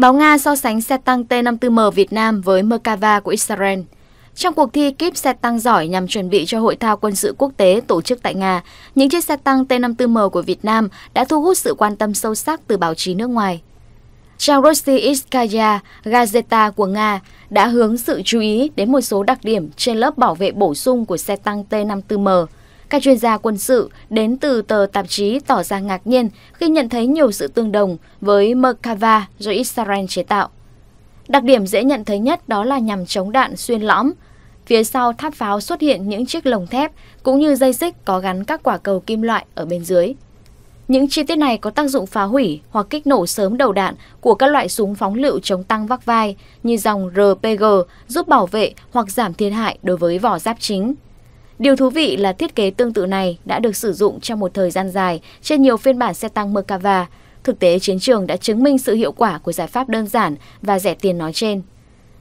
Báo Nga so sánh xe tăng T-54M Việt Nam với Merkava của Israel. Trong cuộc thi kíp xe tăng giỏi nhằm chuẩn bị cho hội thao quân sự quốc tế tổ chức tại Nga, những chiếc xe tăng T-54M của Việt Nam đã thu hút sự quan tâm sâu sắc từ báo chí nước ngoài. Trang Rossi Iskaya Gazeta của Nga đã hướng sự chú ý đến một số đặc điểm trên lớp bảo vệ bổ sung của xe tăng T-54M các chuyên gia quân sự đến từ tờ tạp chí tỏ ra ngạc nhiên khi nhận thấy nhiều sự tương đồng với Merkava do Israel chế tạo. Đặc điểm dễ nhận thấy nhất đó là nhằm chống đạn xuyên lõm. Phía sau tháp pháo xuất hiện những chiếc lồng thép cũng như dây xích có gắn các quả cầu kim loại ở bên dưới. Những chi tiết này có tác dụng phá hủy hoặc kích nổ sớm đầu đạn của các loại súng phóng lựu chống tăng vác vai như dòng RPG giúp bảo vệ hoặc giảm thiệt hại đối với vỏ giáp chính. Điều thú vị là thiết kế tương tự này đã được sử dụng trong một thời gian dài trên nhiều phiên bản xe tăng Merkava. Thực tế chiến trường đã chứng minh sự hiệu quả của giải pháp đơn giản và rẻ tiền nói trên.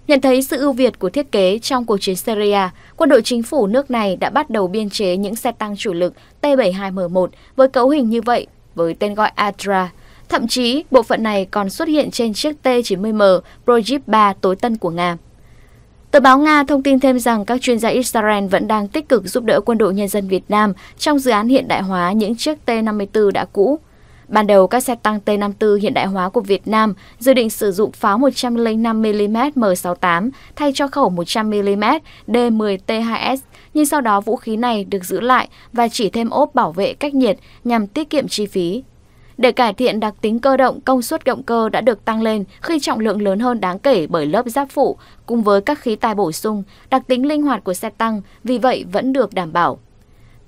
Nhận thấy sự ưu việt của thiết kế trong cuộc chiến Syria, quân đội chính phủ nước này đã bắt đầu biên chế những xe tăng chủ lực T-72M1 với cấu hình như vậy, với tên gọi Adra. Thậm chí, bộ phận này còn xuất hiện trên chiếc T-90M Project 3 tối tân của Nga. Tờ báo Nga thông tin thêm rằng các chuyên gia Israel vẫn đang tích cực giúp đỡ quân đội nhân dân Việt Nam trong dự án hiện đại hóa những chiếc T-54 đã cũ. Ban đầu, các xe tăng T-54 hiện đại hóa của Việt Nam dự định sử dụng pháo 105mm M68 thay cho khẩu 100mm D10T2S, nhưng sau đó vũ khí này được giữ lại và chỉ thêm ốp bảo vệ cách nhiệt nhằm tiết kiệm chi phí. Để cải thiện đặc tính cơ động, công suất động cơ đã được tăng lên khi trọng lượng lớn hơn đáng kể bởi lớp giáp phụ cùng với các khí tài bổ sung, đặc tính linh hoạt của xe tăng vì vậy vẫn được đảm bảo.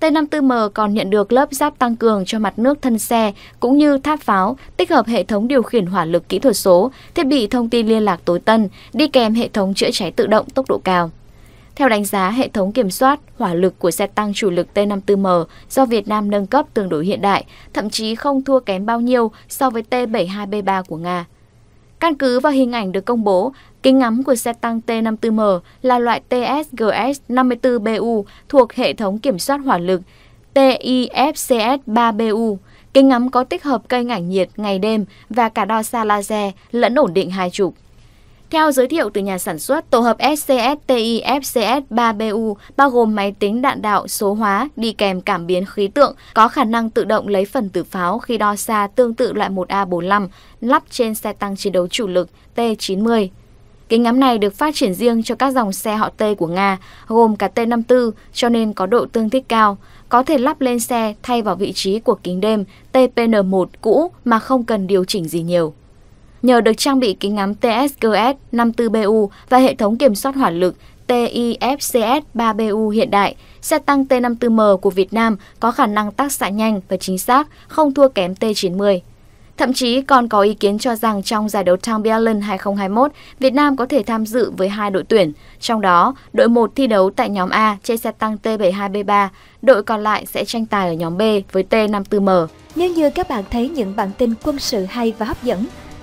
T54M còn nhận được lớp giáp tăng cường cho mặt nước thân xe cũng như tháp pháo, tích hợp hệ thống điều khiển hỏa lực kỹ thuật số, thiết bị thông tin liên lạc tối tân, đi kèm hệ thống chữa cháy tự động tốc độ cao. Theo đánh giá, hệ thống kiểm soát, hỏa lực của xe tăng chủ lực T-54M do Việt Nam nâng cấp tương đối hiện đại, thậm chí không thua kém bao nhiêu so với T-72B3 của Nga. Căn cứ vào hình ảnh được công bố, kính ngắm của xe tăng T-54M là loại TSGS-54BU thuộc hệ thống kiểm soát hỏa lực TIFCS-3BU. Kính ngắm có tích hợp cây ảnh nhiệt ngày đêm và cả đo xa laser lẫn ổn định hai trục. Theo giới thiệu từ nhà sản xuất, tổ hợp scstifcs 3 bu bao gồm máy tính đạn đạo số hóa đi kèm cảm biến khí tượng, có khả năng tự động lấy phần tử pháo khi đo xa tương tự loại 1A45 lắp trên xe tăng chiến đấu chủ lực T-90. Kính ngắm này được phát triển riêng cho các dòng xe họ T của Nga, gồm cả T54 cho nên có độ tương thích cao, có thể lắp lên xe thay vào vị trí của kính đêm TPN1 cũ mà không cần điều chỉnh gì nhiều. Nhờ được trang bị kính ngắm TSGS 54BU và hệ thống kiểm soát hỏa lực TIFCS 3BU hiện đại, xe tăng T54M của Việt Nam có khả năng tác xạ nhanh và chính xác, không thua kém T90. Thậm chí còn có ý kiến cho rằng trong giải đấu Town Bialon 2021, Việt Nam có thể tham dự với hai đội tuyển, trong đó đội 1 thi đấu tại nhóm A trên xe tăng T72B3, đội còn lại sẽ tranh tài ở nhóm B với T54M. Nếu như các bạn thấy những bản tin quân sự hay và hấp dẫn,